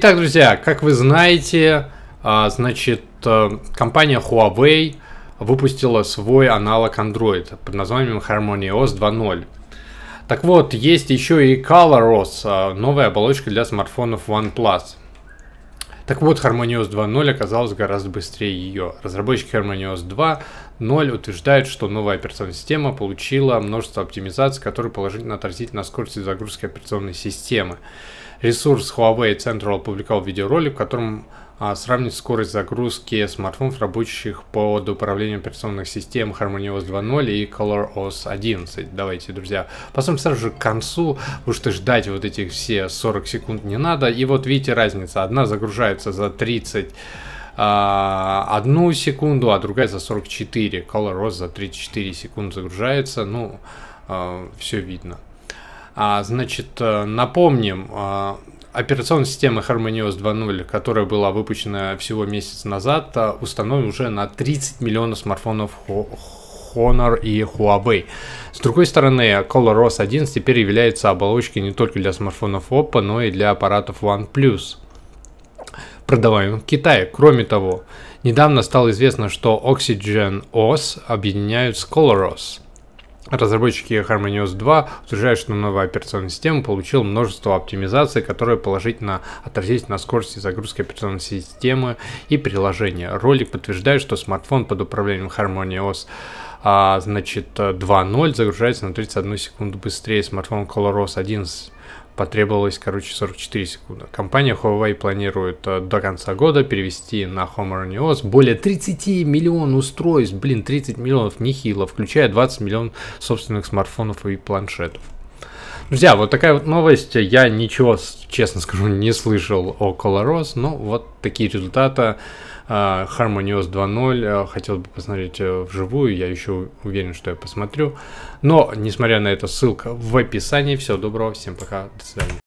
Итак, друзья, как вы знаете, а, значит, а, компания Huawei выпустила свой аналог Android под названием HarmonyOS 2.0. Так вот, есть еще и ColorOS, а, новая оболочка для смартфонов OnePlus. Так вот, Harmonious 2.0 оказалась гораздо быстрее ее. Разработчики Harmonious 2.0 утверждают, что новая операционная система получила множество оптимизаций, которые положительно отразились на скорости загрузки операционной системы. Ресурс Huawei Central опубликовал видеоролик, в котором а сравнить скорость загрузки смартфонов, работающих под управлением операционных систем HarmonyOS 2.0 и ColorOS 11. Давайте, друзья, посмотрим сразу же к концу, потому что ждать вот этих все 40 секунд не надо. И вот видите разница, одна загружается за 30 а, одну секунду, а другая за 44. ColorOS за 34 секунды загружается. Ну, а, все видно. А, значит, э, напомним, операционная система HarmonyOS 2.0, которая была выпущена всего месяц назад, а, установлена уже на 30 миллионов смартфонов Honor и Huawei. С другой стороны, ColorOS 11 теперь является оболочкой не только для смартфонов Oppo, но и для аппаратов OnePlus, продаваемых в Китае. Кроме того, недавно стало известно, что Oxygen OS объединяют с ColorOS – Разработчики HarmonyOS 2 утверждают, что новая операционная система получила множество оптимизаций, которые положительно отразились на скорости загрузки операционной системы и приложения. Ролик подтверждает, что смартфон под управлением HarmonyOS а, значит 2.0 э, загружается на 31 секунду быстрее, смартфон ColorOS 11 потребовалось, короче, 44 секунды. Компания Huawei планирует э, до конца года перевести на Homer OS более 30 миллионов устройств, блин, 30 миллионов нехило, включая 20 миллионов собственных смартфонов и планшетов. Друзья, вот такая вот новость. Я ничего, честно скажу, не слышал о Colorose, но вот такие результаты. А, Harmonious 2.0 а, хотел бы посмотреть э, вживую, я еще уверен, что я посмотрю. Но, несмотря на это, ссылка в описании. Всего доброго, всем пока, до свидания.